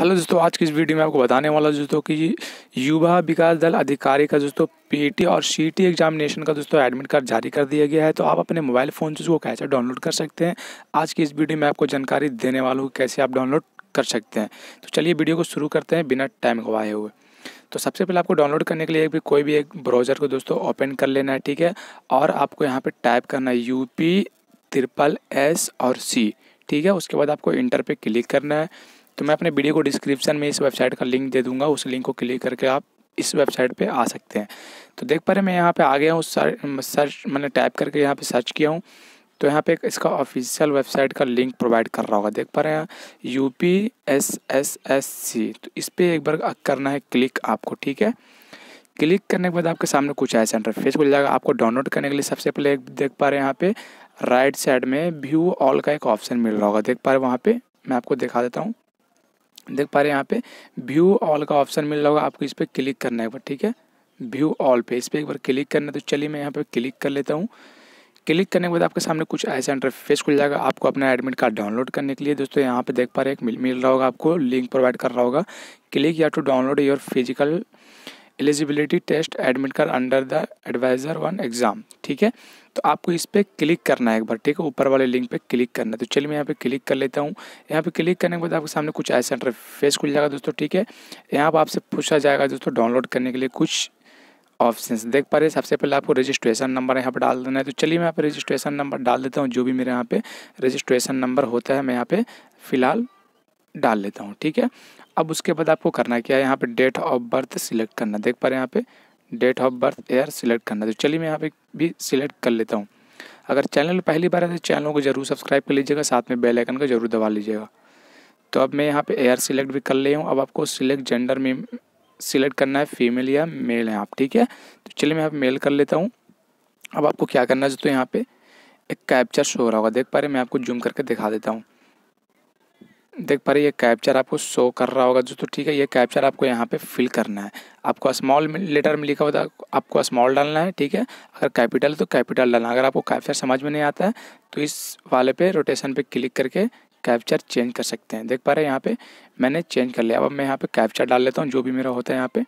hello दोस्तों आज की इस वीडियो में आपको बताने वाला दोस्तों कि युवा विकास दल अधिकारी का दोस्तों पीटी और सीटी एग्जामिनेशन का दोस्तों एडमिट कार्ड जारी कर दिया गया है तो आप अपने मोबाइल फ़ोन से उसको कैसे डाउनलोड कर सकते हैं आज की इस वीडियो में आपको जानकारी देने वाला हूँ कैसे आप डाउनलोड कर सकते हैं तो चलिए वीडियो को शुरू करते हैं बिना टाइम गवाए हुए तो सबसे पहले आपको डाउनलोड करने के लिए भी कोई भी एक ब्राउज़र को दोस्तों ओपन कर लेना है ठीक है और आपको यहाँ पर टाइप करना है यू पी ट्रिपल एस और सी ठीक है उसके बाद आपको इंटर पे क्लिक करना है तो मैं अपने वीडियो को डिस्क्रिप्शन में इस वेबसाइट का लिंक दे दूंगा उस लिंक को क्लिक करके आप इस वेबसाइट पे आ सकते हैं तो देख पा रहे मैं यहाँ पे आ गया हूँ सर्च मैंने टाइप करके यहाँ पे सर्च किया हूँ तो यहाँ पे इसका ऑफिशियल वेबसाइट का लिंक प्रोवाइड कर रहा होगा देख पा रहे हैं U P S S S C तो इस पर एक बार करना है क्लिक आपको ठीक है क्लिक करने के बाद आपके सामने कुछ ऐसा इंटरफेस खुल जाएगा आपको डाउनलोड करने के लिए सबसे पहले देख पा रहे हैं यहाँ पे राइट साइड में व्यू ऑल का एक ऑप्शन मिल रहा होगा देख पा रहे हैं वहाँ पे मैं आपको दिखा देता हूँ देख पा रहे हैं यहाँ पे व्यू ऑल का ऑप्शन मिल रहा होगा आपको इस पर क्लिक करना है ठीक है व्यू ऑल पे इस पर एक बार क्लिक करना तो चलिए मैं यहाँ पे क्लिक कर लेता हूँ क्लिक करने के बाद आपके सामने कुछ ऐसा इंटरफेस खुल जाएगा आपको अपना एडमिट कार्ड डाउनलोड करने के लिए दोस्तों यहाँ पे देख पा रहे हैं एक मिल रहा होगा आपको लिंक प्रोवाइड कर रहा होगा क्लिक या to download your physical eligibility test admit card under the advisor one exam ठीक है तो आपको इस पर क्लिक करना है एक बार ठीक है ऊपर वाले लिंक पे क्लिक करना है तो चलिए मैं यहाँ पे क्लिक कर लेता हूँ यहाँ पे क्लिक करने के बाद आपके सामने कुछ ऐसा इंटरफेस खुल जाएगा दोस्तों ठीक है यहाँ पर आपसे पूछा जाएगा दोस्तों डाउनलोड करने के लिए कुछ ऑप्शन देख पा रहे हैं सबसे पहले आपको रजिस्ट्रेशन नंबर यहाँ पर डाल देना है तो चलिए मैं यहाँ पर रजिस्ट्रेशन नंबर डाल देता हूँ जो भी मेरे यहाँ पे रजिस्ट्रेशन नंबर होता है मैं यहाँ पे फिलहाल डाल लेता हूँ ठीक है अब उसके बाद आपको करना क्या है यहाँ पे डेट ऑफ बर्थ सिलेक्ट करना देख पा रहे हैं यहाँ पे date of birth year select करना तो चलिए मैं यहाँ पे भी सिलेक्ट कर लेता हूँ अगर चैनल पहली बार है तो चैनल को जरूर सब्सक्राइब कर लीजिएगा साथ में बेल आइकन को जरूर दबा लीजिएगा तो अब मैं यहाँ पर एयर सिलेक्ट भी कर लिया हूँ अब आपको सिलेक्ट जेंडर में सिलेक्ट करना है फीमेल या मेल है आप ठीक है तो चलिए मैं यहाँ मेल कर लेता हूँ अब आपको क्या करना है तो यहाँ पर एक कैप्चर शो हो रहा होगा देख पा रहे मैं आपको जूम करके दिखा देता हूँ देख पा रहे ये कैप्चर आपको शो कर रहा होगा जो तो ठीक है ये कैप्चर आपको यहाँ पे फिल करना है आपको स्मॉल लेटर में लिखा होता है आपको स्मॉल डालना है ठीक है अगर कैपिटल तो कैपिटल डालना अगर आपको कैप्चर समझ में नहीं आता है तो इस वाले पे रोटेशन पे क्लिक करके कैप्चर चेंज कर सकते हैं देख पा रहे हैं यहाँ पर मैंने चेंज कर लिया अब मैं यहाँ पर कैप्चर डाल लेता हूँ जो भी मेरा होता है यहाँ पर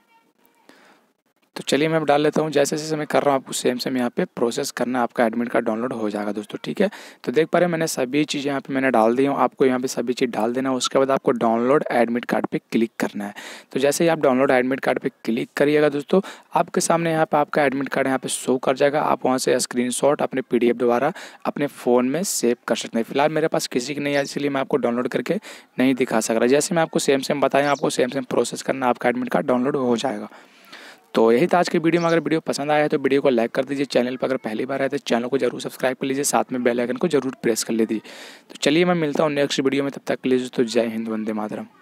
तो चलिए मैं डाल लेता हूँ जैसे जैसे मैं कर रहा हूँ आपको सेम सेम यहाँ पे प्रोसेस करना आपका एडमिट कार्ड डाउनलोड हो जाएगा दोस्तों ठीक है तो देख पा रहे हैं मैंने सभी चीज़ यहाँ पे मैंने डाल दी हूँ आपको यहाँ पे सभी चीज़ डाल देना उसके बाद आपको डाउनलोड एडमिट कार्ड पर क्लिक करना है तो जैसे ही आप डाउनलोड एडमिट कार्ड पर क्लिक करिएगा दोस्तों आपके सामने यहाँ पर आपका एडमिट कार्ड यहाँ पर शो कर जाएगा आप वहाँ से स्क्रीन अपने पी द्वारा अपने फ़ोन में सेव कर सकते हैं फिलहाल मेरे पास किसी की नहीं है इसलिए मैं आपको डाउनलोड करके नहीं दिखा सक रहा जैसे मैं आपको सेम सेम बताया आपको सेम सेम प्रोसेस करना आपका एडमिट कार्ड डाउनलोड हो जाएगा तो यही था आज की वीडियो में अगर वीडियो पसंद आया है तो वीडियो को लाइक कर दीजिए चैनल पर अगर पहली बार आए तो चैनल को जरूर सब्सक्राइब कर लीजिए साथ में बेल आइकन को जरूर प्रेस कर लीजिए तो चलिए मैं मिलता हूँ नेक्स्ट वीडियो में तब तक लीजिए तो जय हिंद वंदे मातरम